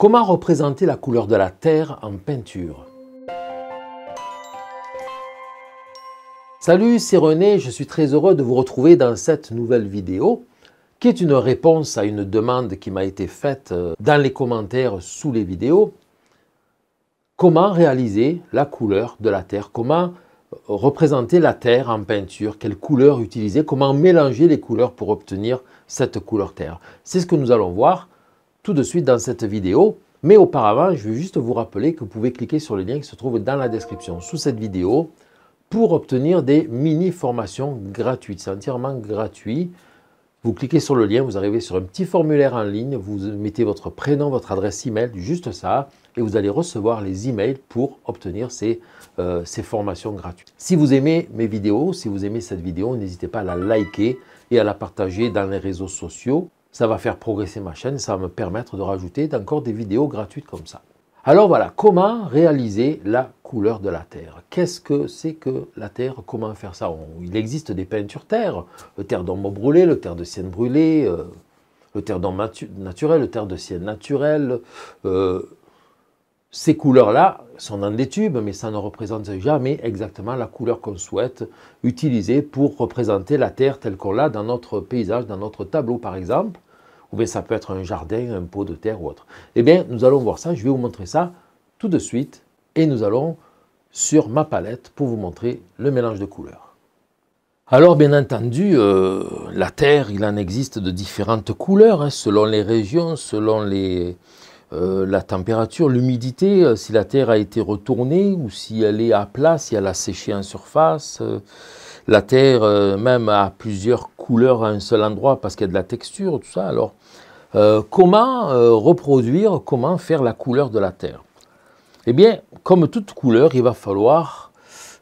Comment représenter la couleur de la Terre en peinture Salut, c'est René, je suis très heureux de vous retrouver dans cette nouvelle vidéo qui est une réponse à une demande qui m'a été faite euh, dans les commentaires sous les vidéos. Comment réaliser la couleur de la Terre Comment euh, représenter la Terre en peinture, quelle couleur utiliser, comment mélanger les couleurs pour obtenir cette couleur Terre. C'est ce que nous allons voir tout de suite dans cette vidéo. Mais auparavant, je veux juste vous rappeler que vous pouvez cliquer sur le lien qui se trouve dans la description sous cette vidéo pour obtenir des mini-formations gratuites. C'est entièrement gratuit. Vous cliquez sur le lien, vous arrivez sur un petit formulaire en ligne, vous mettez votre prénom, votre adresse email, juste ça, et vous allez recevoir les emails pour obtenir ces, euh, ces formations gratuites. Si vous aimez mes vidéos, si vous aimez cette vidéo, n'hésitez pas à la liker et à la partager dans les réseaux sociaux. Ça va faire progresser ma chaîne, ça va me permettre de rajouter encore des vidéos gratuites comme ça. Alors voilà, comment réaliser la couleur de la Terre Qu'est-ce que c'est que la Terre Comment faire ça Il existe des peintures terre, le terre d'ombre brûlée, le terre de sienne brûlée, euh, le terre d'ombre naturelle, le terre de sienne naturelle. Euh, ces couleurs-là sont dans des tubes, mais ça ne représente jamais exactement la couleur qu'on souhaite utiliser pour représenter la Terre telle qu'on l'a dans notre paysage, dans notre tableau par exemple ou bien ça peut être un jardin, un pot de terre ou autre. Eh bien, nous allons voir ça, je vais vous montrer ça tout de suite, et nous allons sur ma palette pour vous montrer le mélange de couleurs. Alors bien entendu, euh, la terre, il en existe de différentes couleurs, hein, selon les régions, selon les, euh, la température, l'humidité, euh, si la terre a été retournée ou si elle est à plat, si elle a séché en surface. la terre même a plusieurs couleurs couleur à un seul endroit parce qu'il y a de la texture, tout ça. Alors, euh, comment euh, reproduire, comment faire la couleur de la Terre Eh bien, comme toute couleur, il va falloir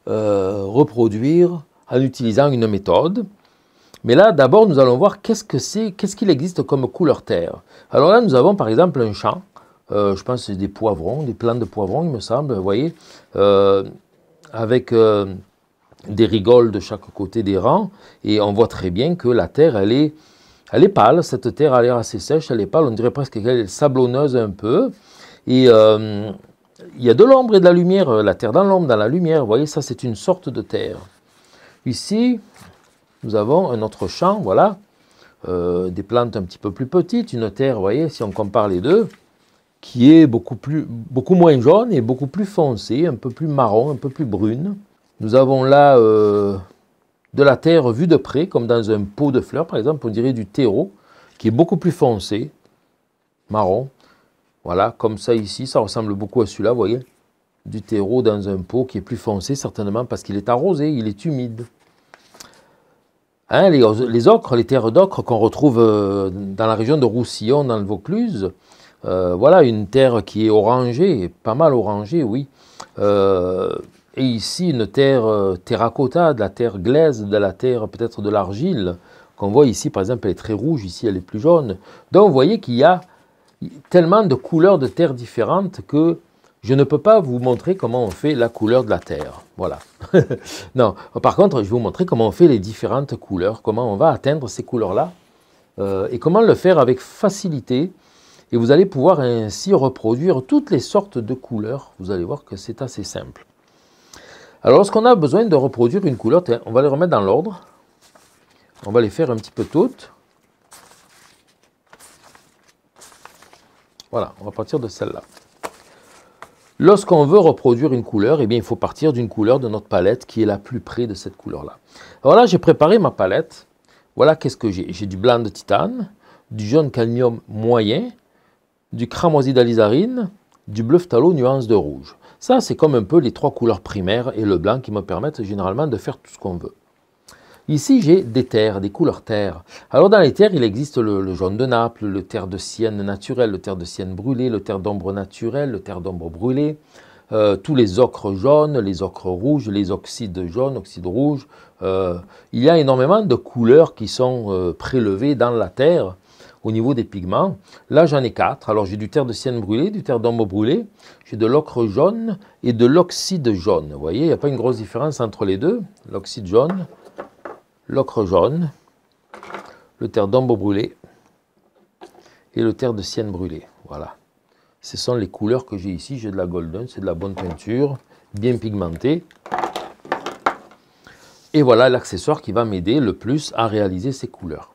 euh, reproduire en utilisant une méthode. Mais là, d'abord, nous allons voir qu'est-ce que c'est, qu'est-ce qu'il existe comme couleur Terre. Alors là, nous avons par exemple un champ. je pense que c'est des poivrons, des plants de poivrons, il me semble, vous voyez, avec des rigoles de chaque côté des rangs, et on voit très bien que la terre, elle est, elle est pâle, cette terre a l'air assez sèche, elle est pâle, on dirait presque qu'elle est sablonneuse un peu, et euh, il y a de l'ombre et de la lumière, euh, la terre dans l'ombre, dans la lumière, vous voyez, ça c'est une sorte de terre. Ici, nous avons un autre champ, voilà, euh, des plantes un petit peu plus petites, une terre, vous voyez, si on compare les deux, qui est beaucoup, plus, beaucoup moins jaune et beaucoup plus foncée, un peu plus marron, un peu plus brune. Nous avons là euh, de la terre vue de près, comme dans un pot de fleurs par exemple, on dirait du terreau, qui est beaucoup plus foncé, marron. Voilà, comme ça ici, ça ressemble beaucoup à celui-là, vous voyez Du terreau dans un pot qui est plus foncé, certainement parce qu'il est arrosé, il est humide. Hein, les, ocres, les terres d'ocre qu'on retrouve euh, dans la région de Roussillon, dans le Vaucluse, euh, voilà une terre qui est orangée, pas mal orangée, oui et ici une terre euh, terracotta, de la terre glaise, de la terre peut-être de l'argile, qu'on voit ici par exemple, elle est très rouge, ici elle est plus jaune. Donc vous voyez qu'il y a tellement de couleurs de terre différentes que je ne peux pas vous montrer comment on fait la couleur de la terre. Voilà. non, par contre, je vais vous montrer comment on fait les différentes couleurs, comment on va atteindre ces couleurs-là euh, et comment le faire avec facilité. Et vous allez pouvoir ainsi reproduire toutes les sortes de couleurs. Vous allez voir que c'est assez simple. Alors, lorsqu'on a besoin de reproduire une couleur, on va les remettre dans l'ordre. On va les faire un petit peu toutes. Voilà, on va partir de celle-là. Lorsqu'on veut reproduire une couleur, eh bien, il faut partir d'une couleur de notre palette qui est la plus près de cette couleur-là. Alors là, j'ai préparé ma palette. Voilà qu'est-ce que j'ai. J'ai du blanc de titane, du jaune cadmium moyen, du cramoisi d'alizarine, du bleu phtalo nuance de rouge. Ça, c'est comme un peu les trois couleurs primaires et le blanc qui me permettent généralement de faire tout ce qu'on veut. Ici, j'ai des terres, des couleurs terres. Alors, dans les terres, il existe le, jaune de Naples, le terre de sienne naturelle, le terre de sienne brûlée, le terre d'ombre naturelle, le terre d'ombre brûlée, euh, tous les ocres jaunes, les ocres rouges, les oxydes jaunes, oxydes rouges. Euh, il y a énormément de couleurs qui sont euh, prélevées dans la terre au niveau des pigments. Là, j'en ai quatre. Alors, j'ai du terre de sienne brûlée, du terre d'ombre brûlé, j'ai de l'ocre jaune et de l'oxyde jaune. Vous voyez, il n'y a pas une grosse différence entre les deux. L'oxyde jaune, l'ocre jaune, le terre d'ombre brûlé et le terre de sienne brûlée. Voilà. Ce sont les couleurs que j'ai ici. J'ai de la golden, c'est de la bonne peinture, bien pigmentée. Et voilà l'accessoire qui va m'aider le plus à réaliser ces couleurs.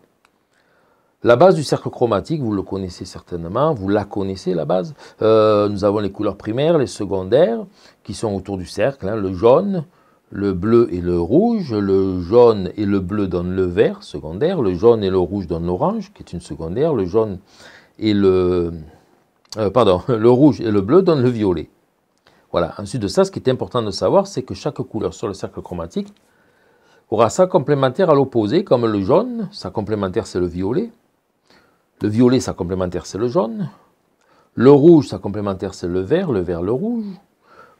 La base du cercle chromatique, vous le connaissez certainement, vous la connaissez la base. Euh, nous avons les couleurs primaires, les secondaires, qui sont autour du cercle, hein, le jaune, le bleu et le rouge, le jaune et le bleu donnent le vert secondaire, le jaune et le rouge donnent l'orange, qui est une secondaire, le jaune et le... Euh, pardon, le rouge et le bleu donnent le violet. Voilà, ensuite de ça, ce qui est important de savoir, c'est que chaque couleur sur le cercle chromatique aura sa complémentaire à l'opposé, comme le jaune, sa complémentaire c'est le violet, le violet, sa complémentaire, c'est le jaune. Le rouge, sa complémentaire, c'est le vert. Le vert, le rouge.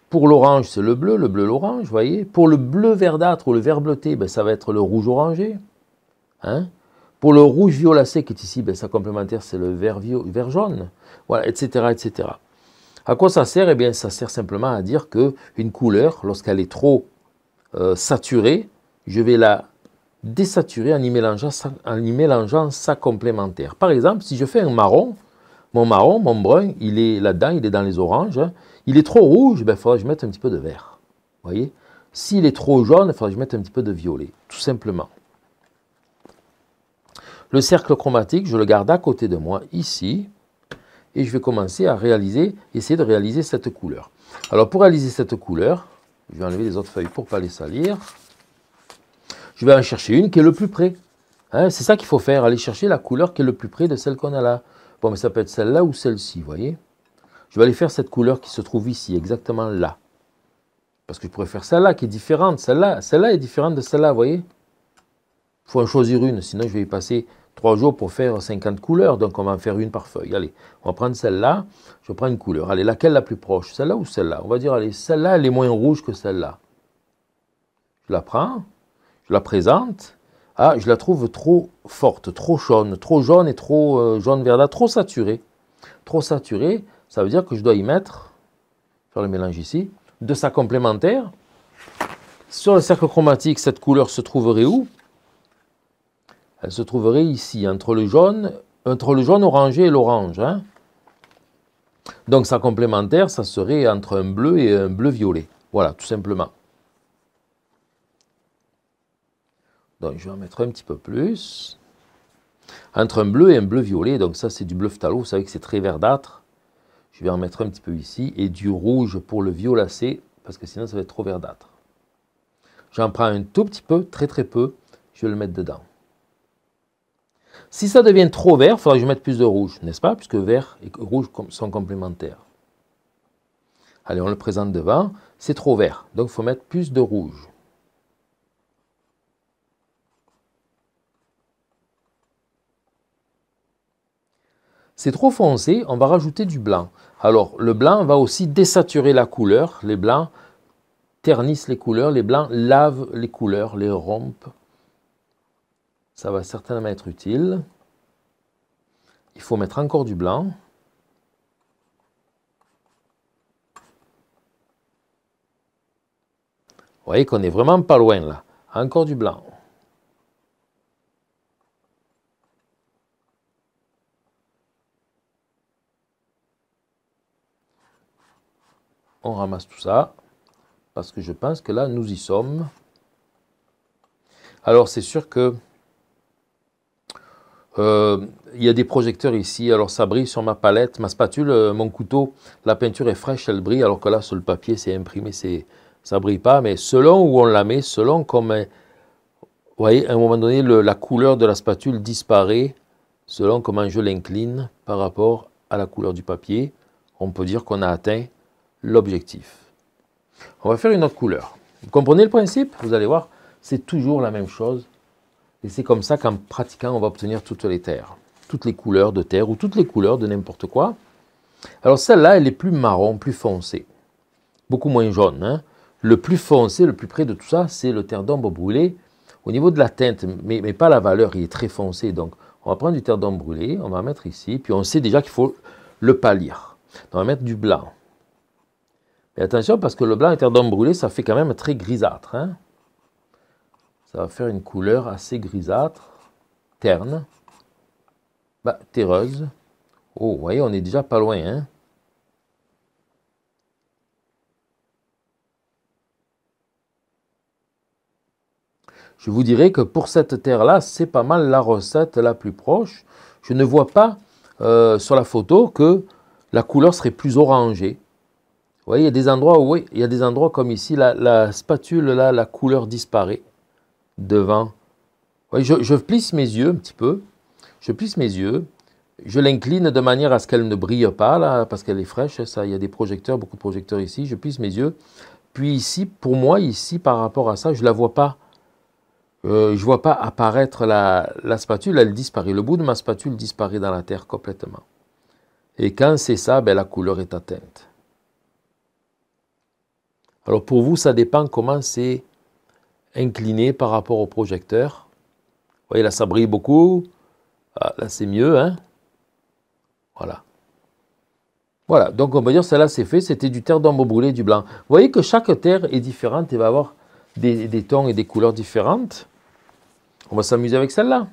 Pour l'orange, c'est le bleu. Le bleu, l'orange, vous voyez. Pour le bleu verdâtre ou le vert bleuté, ben, ça va être le rouge orangé. Hein pour le rouge violacé qui est ici, ben, sa complémentaire, c'est le vert, vert jaune. Voilà, etc., etc. À quoi ça sert Eh bien, ça sert simplement à dire que une couleur, lorsqu'elle est trop euh, saturée, je vais la désaturer en y, mélangeant sa, complémentaire. Par exemple, si je fais un marron, mon marron, mon brun, il est là-dedans, il est dans les oranges. Hein. Il est trop rouge, ben, il faudra que je mette un petit peu de vert. voyez S'il est trop jaune, il faudra que je mette un petit peu de violet, tout simplement. Le cercle chromatique, je le garde à côté de moi, ici. Et je vais commencer à réaliser, essayer de réaliser cette couleur. Alors pour réaliser cette couleur, je vais enlever les autres feuilles pour ne pas les salir je vais en chercher une qui est le plus près. Hein, c'est ça qu'il faut faire, aller chercher la couleur qui est le plus près de celle qu'on a là. Bon, mais ça peut être celle-là ou celle-ci, vous voyez Je vais aller faire cette couleur qui se trouve ici, exactement là. Parce que je pourrais faire celle-là qui est différente, celle-là. Celle-là est différente de celle-là, vous voyez Il faut en choisir une, sinon je vais y passer trois jours pour faire 50 couleurs. Donc on va en faire une par feuille. Allez, on va prendre celle-là. Je prends une couleur. Allez, laquelle la plus proche Celle-là ou celle-là On va dire, allez, celle-là, elle est moins rouge que celle-là. Je la prends je la présente, ah, je la trouve trop forte, trop jaune, trop jaune et trop euh, jaune verdâtre, trop saturée. Trop saturée, ça veut dire que je dois y mettre, faire le mélange ici, de sa complémentaire. Sur le cercle chromatique, cette couleur se trouverait où Elle se trouverait ici, entre le jaune, entre le jaune orangé et l'orange. Hein. Donc sa complémentaire, ça serait entre un bleu et un bleu violet. Voilà, tout simplement. Donc je vais en mettre un petit peu plus. Entre un bleu et un bleu violet, donc ça c'est du bleu phtalo, vous savez que c'est très verdâtre. Je vais en mettre un petit peu ici et du rouge pour le violacé parce que sinon ça va être trop verdâtre. J'en prends un tout petit peu, très très peu, je vais le mettre dedans. Si ça devient trop vert, il faudra que je mette plus de rouge, n'est-ce pas Puisque vert et rouge sont complémentaires. Allez, on le présente devant. C'est trop vert, donc il faut mettre plus de rouge. C'est trop foncé, on va rajouter du blanc. Alors le blanc va aussi désaturer la couleur. Les blancs ternissent les couleurs, les blancs lavent les couleurs, les rompent. Ça va certainement être utile. Il faut mettre encore du blanc. Vous voyez qu'on est vraiment pas loin là. Encore du blanc. on ramasse tout ça, parce que je pense que là, nous y sommes. Alors, c'est sûr que euh, il y a des projecteurs ici, alors ça brille sur ma palette, ma spatule, euh, mon couteau, la peinture est fraîche, elle brille, alors que là, sur le papier, c'est imprimé, c'est ça brille pas, mais selon où on la met, selon comment vous voyez, à un moment donné, la couleur de la spatule disparaît selon comment je l'incline par rapport à la couleur du papier. On peut dire qu'on a atteint l'objectif. On va faire une autre couleur. Vous comprenez le principe Vous allez voir, c'est toujours la même chose. Et c'est comme ça qu'en pratiquant, on va obtenir toutes les terres. Toutes les couleurs de terre ou toutes les couleurs de n'importe quoi. Alors celle-là, elle est plus marron, plus foncée. Beaucoup moins jaune. Hein. le plus foncé, le plus près de tout ça, c'est le terre d'ombre brûlé. Au niveau de la teinte, mais, pas la valeur, il est très foncé. Donc on va prendre du terre d'ombre brûlé, on va mettre ici. Puis on sait déjà qu'il faut le pâlir. On va mettre du blanc. Mais attention, parce que le blanc terre brûlé, ça fait quand même très grisâtre. Hein. ça va faire une couleur assez grisâtre, terne, bah, terreuse. Oh, vous voyez, on est déjà pas loin. Hein. Je vous dirais que pour cette terre-là, c'est pas mal la recette la plus proche. Je ne vois pas euh, sur la photo que la couleur serait plus orangée. Vous voyez, il y a des endroits où, oui, il y a des endroits comme ici, la, spatule, là, la couleur disparaît devant. je, plisse mes yeux un petit peu, je plisse mes yeux, je l'incline de manière à ce qu'elle ne brille pas, là, parce qu'elle est fraîche. Hein, ça, il y a des projecteurs, beaucoup de projecteurs ici. Je plisse mes yeux. Puis ici, pour moi, ici, par rapport à ça, je ne la vois pas. Euh, je ne vois pas apparaître la, spatule, elle disparaît. Le bout de ma spatule disparaît dans la terre complètement. Et quand c'est ça, ben, la couleur est atteinte. Alors pour vous, ça dépend comment c'est incliné par rapport au projecteur. Vous voyez, là, ça brille beaucoup. Ah, là, c'est mieux. Hein voilà. Voilà, donc on va dire celle-là c'est fait, c'était du terre d'ombre brûlée, du blanc. Vous voyez que chaque terre est différente et va avoir des, des tons et des couleurs différentes. On va s'amuser avec celle-là.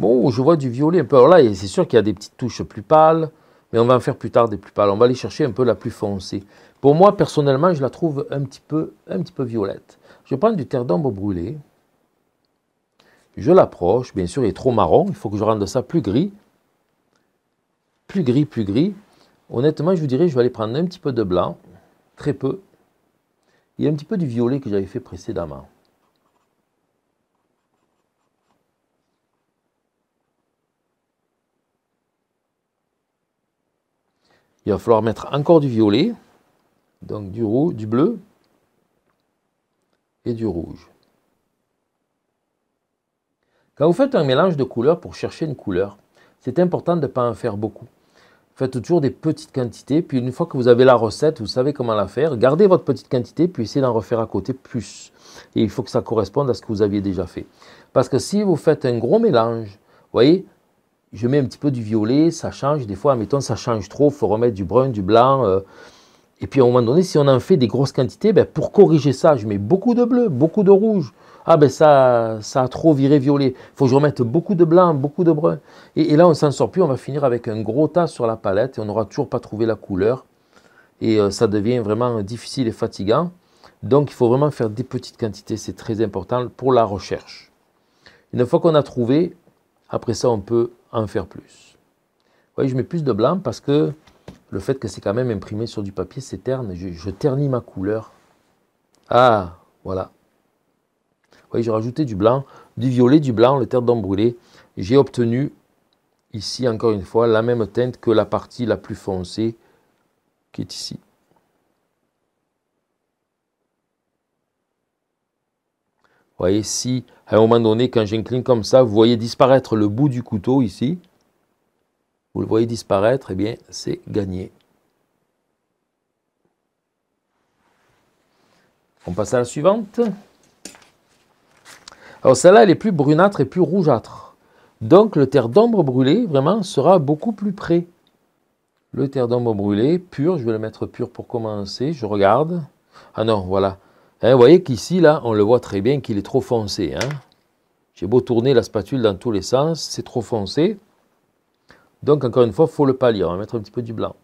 Bon, je vois du violet un peu. Alors là, c'est sûr qu'il y a des petites touches plus pâles, mais on va en faire plus tard des plus pâles. On va aller chercher un peu la plus foncée. Pour moi, personnellement, je la trouve un petit peu, un petit peu violette. Je prends du terre d'ombre brûlé. Je l'approche. Bien sûr, il est trop marron. Il faut que je rende ça plus gris. Plus gris, plus gris. Honnêtement, je vous dirais, je vais aller prendre un petit peu de blanc. Très peu. Il y a un petit peu du violet que j'avais fait précédemment. Il va falloir mettre encore du violet, donc du, rouge, du bleu et du rouge. Quand vous faites un mélange de couleurs pour chercher une couleur, c'est important de ne pas en faire beaucoup. Faites toujours des petites quantités, puis une fois que vous avez la recette, vous savez comment la faire. Gardez votre petite quantité, puis essayez d'en refaire à côté plus. Et il faut que ça corresponde à ce que vous aviez déjà fait. Parce que si vous faites un gros mélange, vous voyez, je mets un petit peu du violet, ça change. Des fois, mettons, ça change trop, il faut remettre du brun, du blanc. Euh. et puis, à un moment donné, si on en fait des grosses quantités, ben, pour corriger ça, je mets beaucoup de bleu, beaucoup de rouge. Ah ben ça, ça a trop viré violet. Il faut que je remette beaucoup de blanc, beaucoup de brun. Et, là, on s'en sort plus, on va finir avec un gros tas sur la palette et on n'aura toujours pas trouvé la couleur. Et euh, ça devient vraiment difficile et fatigant. Donc, il faut vraiment faire des petites quantités, c'est très important pour la recherche. Une fois qu'on a trouvé, après ça, on peut en faire plus. Vous voyez, je mets plus de blanc parce que le fait que c'est quand même imprimé sur du papier, c'est terne. Je, ternis ma couleur. Ah, voilà. Vous voyez, j'ai rajouté du blanc, du violet, du blanc, le terre d'homme brûlé. J'ai obtenu ici, encore une fois, la même teinte que la partie la plus foncée qui est ici. Vous voyez, si à un moment donné, quand j'incline comme ça, vous voyez disparaître le bout du couteau ici, vous le voyez disparaître, eh bien, c'est gagné. On passe à la suivante. Alors celle-là, elle est plus brunâtre et plus rougeâtre. Donc le terre d'ombre brûlé, vraiment, sera beaucoup plus près. Le terre d'ombre brûlé, pur, je vais le mettre pur pour commencer, je regarde. Ah non, voilà, Hein, vous voyez qu'ici, là, on le voit très bien qu'il est trop foncé. Hein. J'ai beau tourner la spatule dans tous les sens, c'est trop foncé. Donc, encore une fois, il faut le pallier. On va mettre un petit peu du blanc.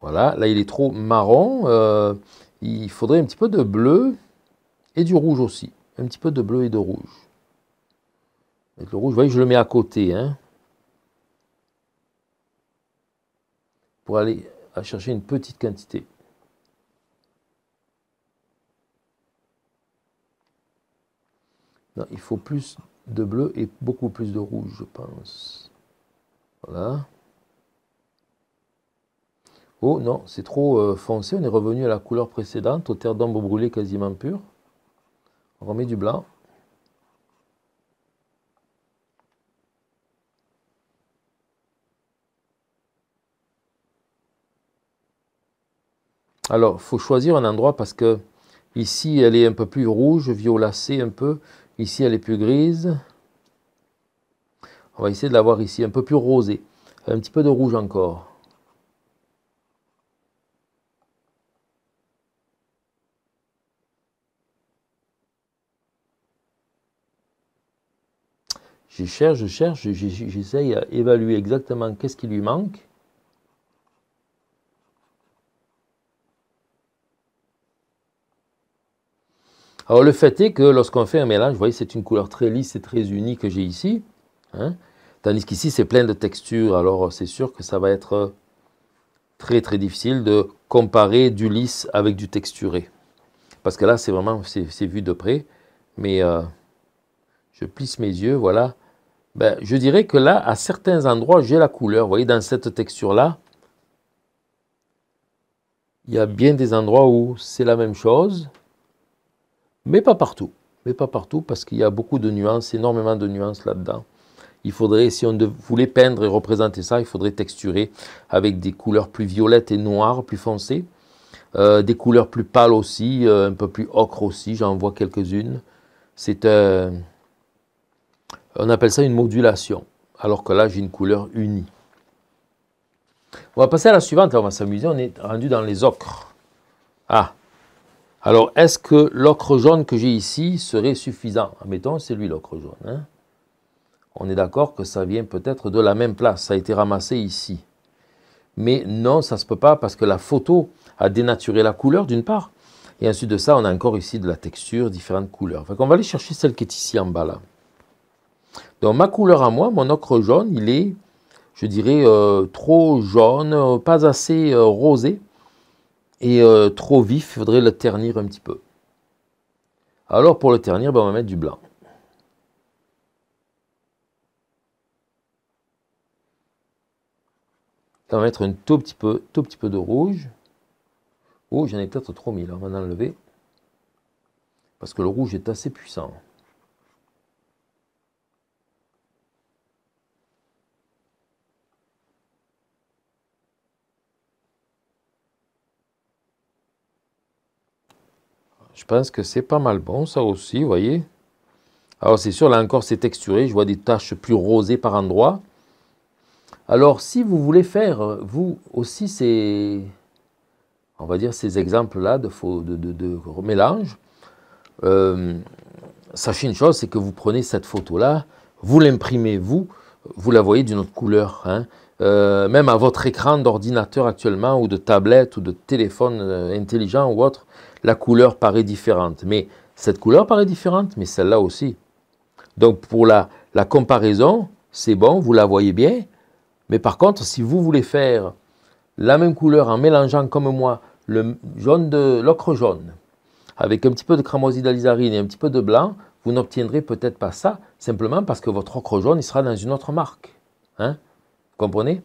Voilà, là, il est trop marron. Euh, il faudrait un petit peu de bleu et du rouge aussi. Un petit peu de bleu et de rouge. le rouge, vous voyez, je le mets à côté. Hein. pour aller à chercher une petite quantité. Non, il faut plus de bleu et beaucoup plus de rouge, je pense. Voilà. Oh non, c'est trop euh, foncé. On est revenu à la couleur précédente, aux terre d'ombre brûlées quasiment pur. On remet du blanc. Alors, faut choisir un endroit parce que ici, elle est un peu plus rouge, violacée un peu. Ici, elle est plus grise. On va essayer de l'avoir ici, un peu plus rosée. Un petit peu de rouge encore. Je cherche, je cherche, j'essaye à évaluer exactement qu'est-ce qui lui manque. Alors le fait est que lorsqu'on fait un mélange, vous voyez, c'est une couleur très lisse et très unie que j'ai ici. Hein. tandis qu'ici, c'est plein de textures. Alors c'est sûr que ça va être très très difficile de comparer du lisse avec du texturé. Parce que là, c'est vraiment, c'est vu de près. Mais euh, je plisse mes yeux, voilà. Ben, je dirais que là, à certains endroits, j'ai la couleur. Vous voyez, dans cette texture-là, il y a bien des endroits où c'est la même chose mais pas partout. Mais pas partout, parce qu'il y a beaucoup de nuances, énormément de nuances là-dedans. Il faudrait, si on voulait peindre et représenter ça, il faudrait texturer avec des couleurs plus violettes et noires, plus foncées. Euh, des couleurs plus pâles aussi, euh, un peu plus ocre aussi, j'en vois quelques-unes. C'est un... On appelle ça une modulation, alors que là, j'ai une couleur unie. On va passer à la suivante, on va s'amuser, on est rendu dans les ocres. Ah, alors, est-ce que l'ocre jaune que j'ai ici serait suffisant Admettons, c'est lui l'ocre jaune. Hein. On est d'accord que ça vient peut-être de la même place, ça a été ramassé ici. Mais non, ça ne se peut pas parce que la photo a dénaturé la couleur d'une part. Et ensuite de ça, on a encore ici de la texture, différentes couleurs. on va aller chercher celle qui est ici en bas là. Donc ma couleur à moi, mon ocre jaune, il est, je dirais, euh, trop jaune, euh, pas assez euh, rosé. Euh, trop vif, il faudrait le ternir un petit peu. Alors pour le ternir, ben, on va mettre du blanc. On va mettre un tout petit peu, tout petit peu de rouge. Oh, j'en ai peut-être trop mis là, on va enlever. Parce que le rouge est assez puissant. Je pense que c'est pas mal bon, ça aussi, vous voyez. Alors c'est sûr, là encore, c'est texturé. Je vois des taches plus rosées par endroit. Alors si vous voulez faire, vous aussi, ces, on va dire ces exemples-là de, de, de, mélange, euh, sachez une chose, c'est que vous prenez cette photo-là, vous l'imprimez, vous, vous la voyez d'une autre couleur. Hein. Euh, même à votre écran d'ordinateur actuellement, ou de tablette, ou de téléphone euh, intelligent ou autre, la couleur paraît différente. Mais cette couleur paraît différente, mais celle-là aussi. Donc pour la, la comparaison, c'est bon, vous la voyez bien. Mais par contre, si vous voulez faire la même couleur en mélangeant comme moi le jaune de l'ocre jaune avec un petit peu de cramoisi d'alizarine et un petit peu de blanc, vous n'obtiendrez peut-être pas ça, simplement parce que votre ocre jaune il sera dans une autre marque. Hein comprenez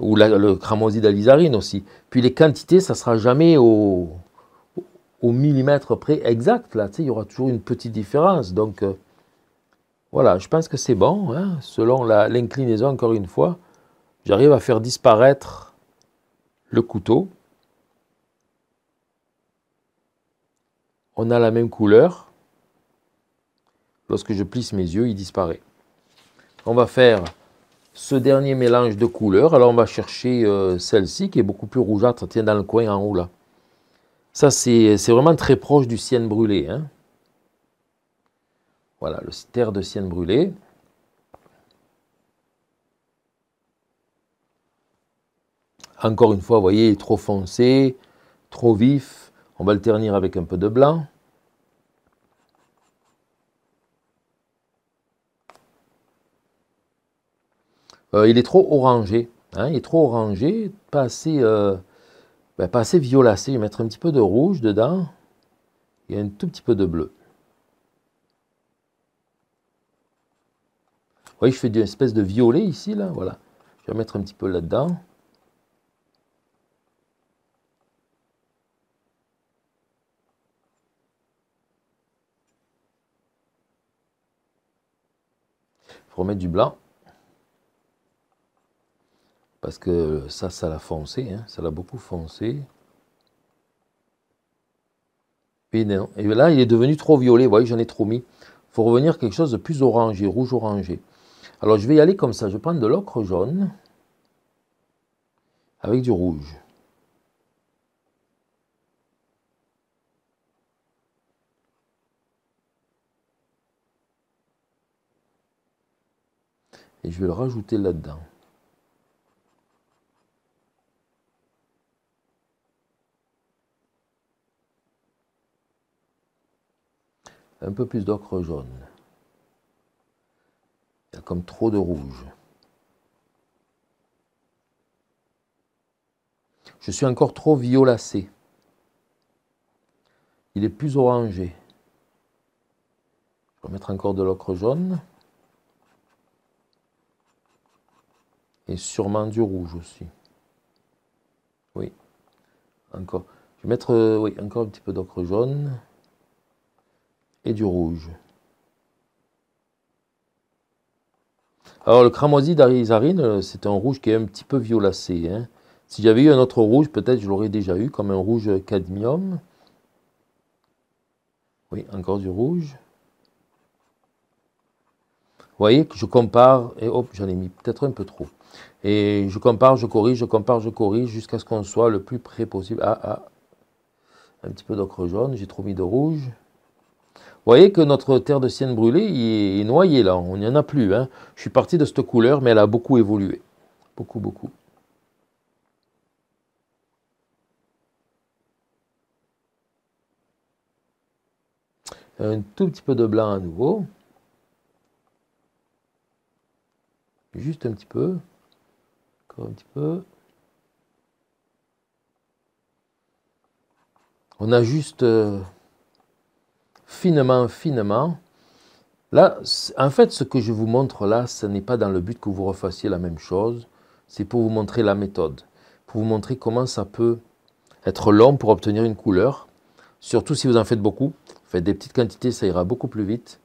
Ou le cramoisi d'alizarine aussi. Puis les quantités, ça ne sera jamais au, au millimètre près exact, là, il y aura toujours une petite différence. Donc, euh, voilà, je pense que c'est bon, hein. selon l'inclinaison, encore une fois, j'arrive à faire disparaître le couteau. On a la même couleur. Lorsque je plisse mes yeux, il disparaît. On va faire ce dernier mélange de couleurs. Alors, on va chercher euh, celle-ci qui est beaucoup plus rougeâtre, tiens, dans le coin en haut, là. Ça, c'est vraiment très proche du Sienne brûlé. Hein. Voilà, le terre de Sienne brûlé. Encore une fois, vous voyez, trop foncé, trop vif. On va le ternir avec un peu de blanc. Euh, il est trop orangé. Hein, il est trop orangé, pas assez, euh, ben, pas assez violacé, je vais mettre un petit peu de rouge dedans et un tout petit peu de bleu. Vous voyez, je fais une espèce de violet ici, là, voilà. Je vais mettre un petit peu là-dedans. faut remettre du blanc. Parce que ça, ça l'a foncé, hein, ça l'a beaucoup foncé. Et là, il est devenu trop violet, vous voyez, j'en ai trop mis. Il faut revenir quelque chose de plus orangé, rouge-orangé. Alors, je vais y aller comme ça, je prends de l'ocre jaune avec du rouge. Et je vais le rajouter là-dedans. un peu plus d'ocre jaune. Il y a comme trop de rouge. Je suis encore trop violacé. Il est plus orangé. Je vais mettre encore de l'ocre jaune. Et sûrement du rouge aussi. Oui. Encore. Je vais mettre euh, oui, encore un petit peu d'ocre jaune et du rouge. Alors le cramoisi d'Arizarine, euh, c'est un rouge qui est un petit peu violacé. Hein. Si j'avais eu un autre rouge, peut-être je l'aurais déjà eu, comme un rouge cadmium. Oui, encore du rouge. voyez que je compare, et hop, j'en ai mis peut-être un peu trop. Et je compare, je corrige, je compare, je corrige, jusqu'à ce qu'on soit le plus près possible. Ah, ah, un petit peu d'ocre jaune, j'ai trop mis de rouge. Vous voyez que notre terre de sienne brûlée est noyée là, on n'y en a plus. Hein. Je suis parti de cette couleur, mais elle a beaucoup évolué. Beaucoup, beaucoup. Un tout petit peu de blanc à nouveau. Juste un petit peu. Encore un petit peu. On a juste... Euh, finement, finement. Là, en fait, ce que je vous montre là, ce n'est pas dans le but que vous refassiez la même chose, c'est pour vous montrer la méthode, pour vous montrer comment ça peut être long pour obtenir une couleur, surtout si vous en faites beaucoup. Faites des petites quantités, ça ira beaucoup plus vite.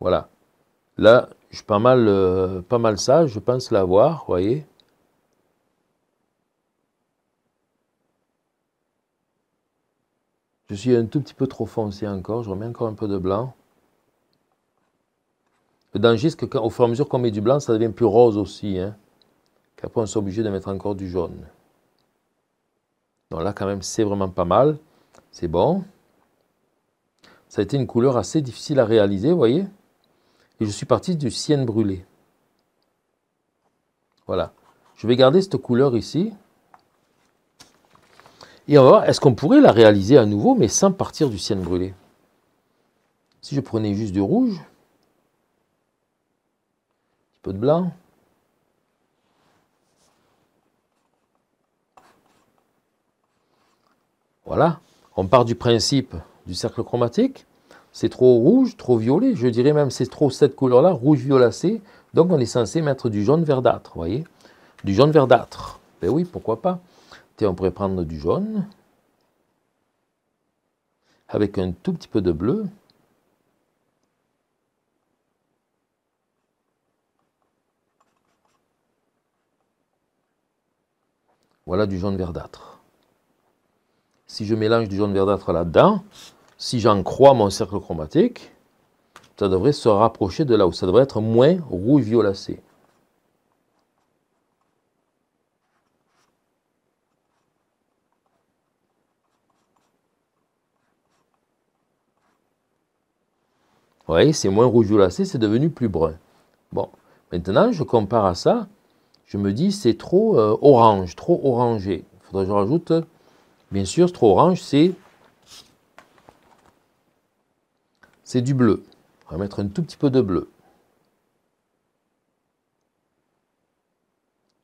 Voilà. Là, je suis pas mal, euh, pas mal ça, je pense l'avoir, voyez. Je suis un tout petit peu trop foncé encore. Je remets encore un peu de blanc. Le danger, c'est qu'au fur et à mesure qu'on met du blanc, ça devient plus rose aussi. Hein. Qu'après, on soit obligé de mettre encore du jaune. Donc là, quand même, c'est vraiment pas mal. C'est bon. Ça a été une couleur assez difficile à réaliser, vous voyez. Et je suis parti du sienne brûlé. Voilà. Je vais garder cette couleur ici. Et on va voir, est-ce qu'on pourrait la réaliser à nouveau, mais sans partir du ciel brûlé Si je prenais juste du rouge, un petit peu de blanc, Voilà, on part du principe du cercle chromatique. C'est trop rouge, trop violet, je dirais même c'est trop cette couleur-là, rouge violacé. Donc on est censé mettre du jaune verdâtre, vous voyez Du jaune verdâtre. Ben oui, pourquoi pas on pourrait prendre du jaune avec un tout petit peu de bleu. Voilà du jaune verdâtre. Si je mélange du jaune verdâtre là-dedans, si j'en crois mon cercle chromatique, ça devrait se rapprocher de là où ça devrait être moins rouge violacé. Vous voyez, c'est moins rougeolacé, c'est devenu plus brun. Bon, maintenant, je compare à ça. Je me dis, c'est trop euh, orange, trop orangé. Il faudrait que je rajoute, bien sûr, trop orange, c'est c'est du bleu. On va mettre un tout petit peu de bleu.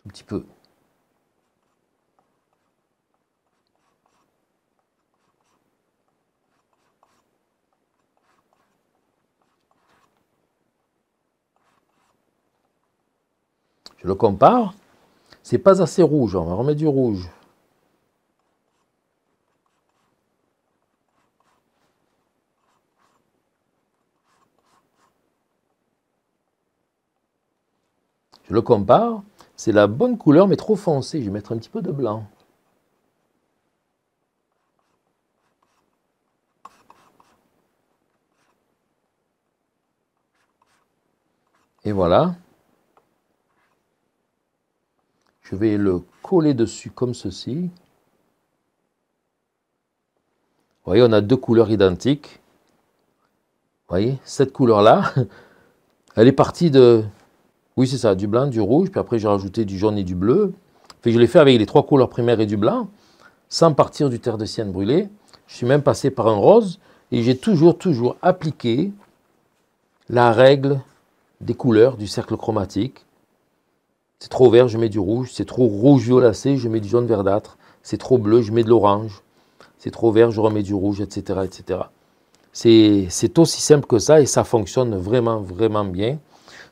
Tout petit peu. Je le compare. C'est pas assez rouge. On va remettre du rouge. Je le compare. C'est la bonne couleur, mais trop foncée. Je vais mettre un petit peu de blanc. Et voilà, je vais le coller dessus comme ceci. Vous voyez, on a deux couleurs identiques. Vous voyez, cette couleur-là, elle est partie de... Oui, c'est ça, du blanc, du rouge, puis après j'ai rajouté du jaune et du bleu. je l'ai fait avec les trois couleurs primaires et du blanc, sans partir du terre de sienne brûlée. Je suis même passé par un rose, et j'ai toujours, toujours appliqué la règle des couleurs du cercle chromatique c'est trop vert, je mets du rouge. C'est trop rouge violacé, je mets du jaune verdâtre. C'est trop bleu, je mets de l'orange. C'est trop vert, je remets du rouge, etc. etc. C'est aussi simple que ça et ça fonctionne vraiment, vraiment bien.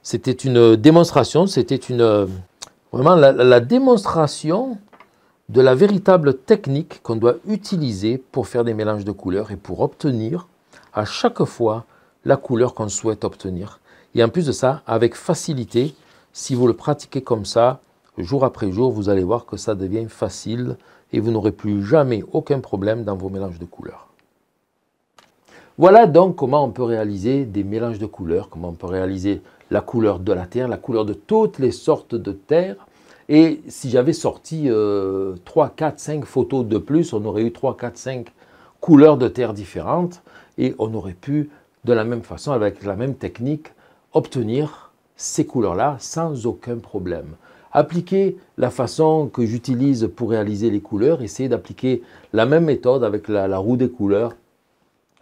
C'était une démonstration, c'était une vraiment la, la, démonstration de la véritable technique qu'on doit utiliser pour faire des mélanges de couleurs et pour obtenir à chaque fois la couleur qu'on souhaite obtenir. Et en plus de ça, avec facilité si vous le pratiquez comme ça, jour après jour, vous allez voir que ça devient facile et vous n'aurez plus jamais aucun problème dans vos mélanges de couleurs. Voilà donc comment on peut réaliser des mélanges de couleurs, comment on peut réaliser la couleur de la terre, la couleur de toutes les sortes de terres. Et si j'avais sorti 3, 4, 5 photos de plus, on aurait eu 3, 4, 5 couleurs de terre différentes et on aurait pu, de la même façon, avec la même technique, obtenir ces couleurs-là sans aucun problème. Appliquez la façon que j'utilise pour réaliser les couleurs, essayez d'appliquer la même méthode avec la, roue des couleurs.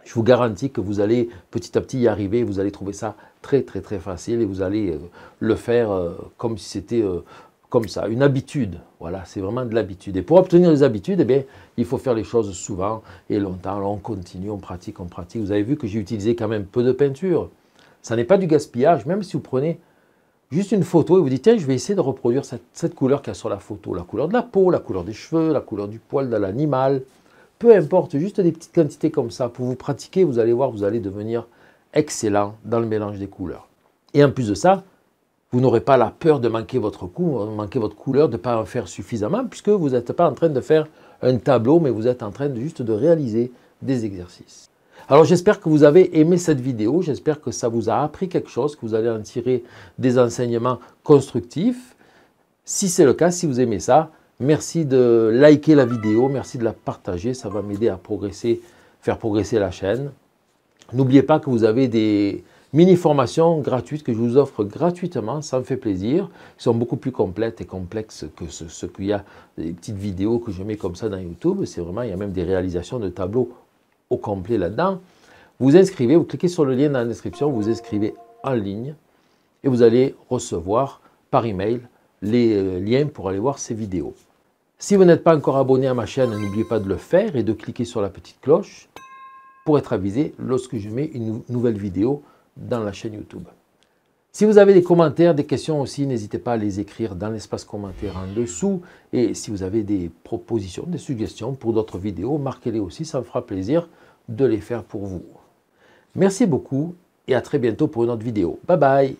Je vous garantis que vous allez petit à petit y arriver, vous allez trouver ça très très très facile et vous allez euh, le faire euh, comme si c'était euh, comme ça, une habitude. Voilà, c'est vraiment de l'habitude. Et pour obtenir des habitudes, eh bien, il faut faire les choses souvent et longtemps. on continue, on pratique, on pratique. Vous avez vu que j'ai utilisé quand même peu de peinture. Ça n'est pas du gaspillage, même si vous prenez juste une photo et vous dites, tiens, je vais essayer de reproduire cette, couleur qu'il y a sur la photo, la couleur de la peau, la couleur des cheveux, la couleur du poil de l'animal, peu importe, juste des petites quantités comme ça. Pour vous pratiquer, vous allez voir, vous allez devenir excellent dans le mélange des couleurs. Et en plus de ça, vous n'aurez pas la peur de manquer votre, manquer votre couleur, de ne pas en faire suffisamment, puisque vous n'êtes pas en train de faire un tableau, mais vous êtes en train de, juste de réaliser des exercices. Alors j'espère que vous avez aimé cette vidéo, j'espère que ça vous a appris quelque chose, que vous allez en tirer des enseignements constructifs. Si c'est le cas, si vous aimez ça, merci de liker la vidéo, merci de la partager, ça va m'aider à progresser, faire progresser la chaîne. N'oubliez pas que vous avez des mini-formations gratuites que je vous offre gratuitement, ça me fait plaisir. Elles sont beaucoup plus complètes et complexes que ce, ce qu'il y a, des petites vidéos que je mets comme ça dans YouTube. C'est vraiment, il y a même des réalisations de tableaux au complet là-dedans, vous inscrivez, vous cliquez sur le lien dans la description, vous inscrivez en ligne et vous allez recevoir par email les euh, liens pour aller voir ces vidéos. Si vous n'êtes pas encore abonné à ma chaîne, n'oubliez pas de le faire et de cliquer sur la petite cloche pour être avisé lorsque je mets une nouvelle vidéo dans la chaîne YouTube. Si vous avez des commentaires, des questions aussi, n'hésitez pas à les écrire dans l'espace commentaire en dessous. Et si vous avez des propositions, des suggestions pour d'autres vidéos, marquez-les aussi, ça me fera plaisir de les faire pour vous. Merci beaucoup et à très bientôt pour une autre vidéo. Bye bye